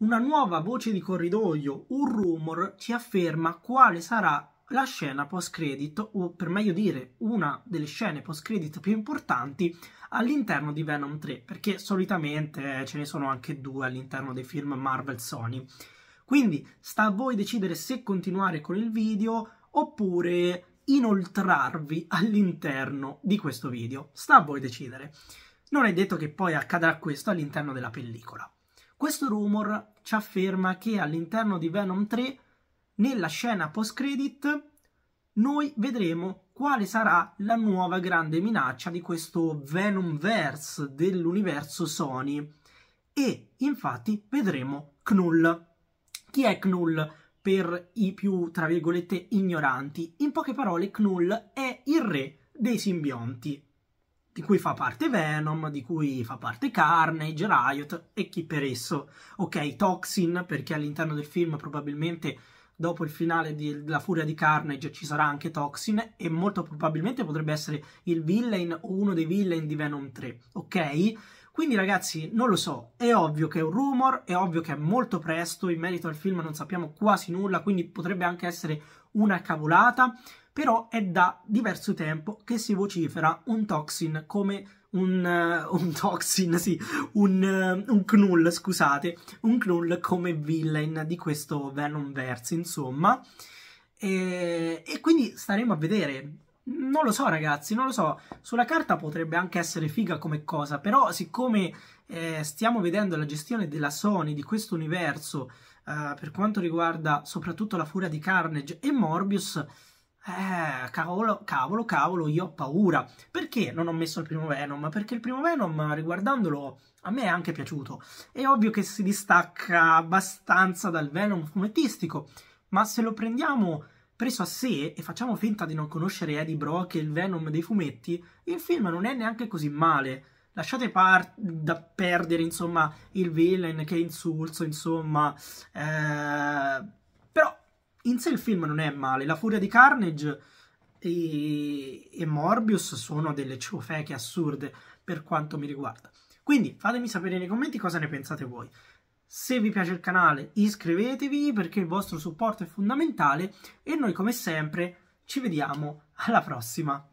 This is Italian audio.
una nuova voce di corridoio, un rumor, ci afferma quale sarà la scena post-credit, o per meglio dire, una delle scene post-credit più importanti all'interno di Venom 3, perché solitamente eh, ce ne sono anche due all'interno dei film Marvel Sony. Quindi sta a voi decidere se continuare con il video oppure inoltrarvi all'interno di questo video. Sta a voi decidere. Non è detto che poi accadrà questo all'interno della pellicola. Questo rumor ci afferma che all'interno di Venom 3, nella scena post-credit, noi vedremo quale sarà la nuova grande minaccia di questo Venomverse dell'universo Sony. E infatti vedremo Knull. Chi è Knull per i più, tra virgolette, ignoranti? In poche parole, Knull è il re dei simbionti di cui fa parte Venom, di cui fa parte Carnage, Riot e chi per esso. Ok, Toxin, perché all'interno del film probabilmente dopo il finale di, La furia di Carnage ci sarà anche Toxin e molto probabilmente potrebbe essere il villain o uno dei villain di Venom 3, ok? Quindi ragazzi, non lo so, è ovvio che è un rumor, è ovvio che è molto presto, in merito al film non sappiamo quasi nulla, quindi potrebbe anche essere una cavolata, però è da diverso tempo che si vocifera un toxin come un, eh, un toxin, sì, un, eh, un knull, scusate, un knull come villain di questo Venomverse, insomma. E, e quindi staremo a vedere non lo so, ragazzi, non lo so. Sulla carta potrebbe anche essere figa come cosa, però siccome eh, stiamo vedendo la gestione della Sony di questo universo eh, per quanto riguarda soprattutto la furia di Carnage e Morbius, eh, cavolo, cavolo, cavolo, io ho paura. Perché non ho messo il primo Venom? Perché il primo Venom, riguardandolo, a me è anche piaciuto. È ovvio che si distacca abbastanza dal Venom fumettistico, ma se lo prendiamo preso a sé e facciamo finta di non conoscere Eddie Brock e il Venom dei fumetti, il film non è neanche così male. Lasciate da perdere, insomma, il villain che è insulso, insomma... Eh in sé il film non è male. La furia di Carnage e, e Morbius sono delle ciofeche assurde per quanto mi riguarda. Quindi fatemi sapere nei commenti cosa ne pensate voi. Se vi piace il canale iscrivetevi perché il vostro supporto è fondamentale e noi come sempre ci vediamo alla prossima.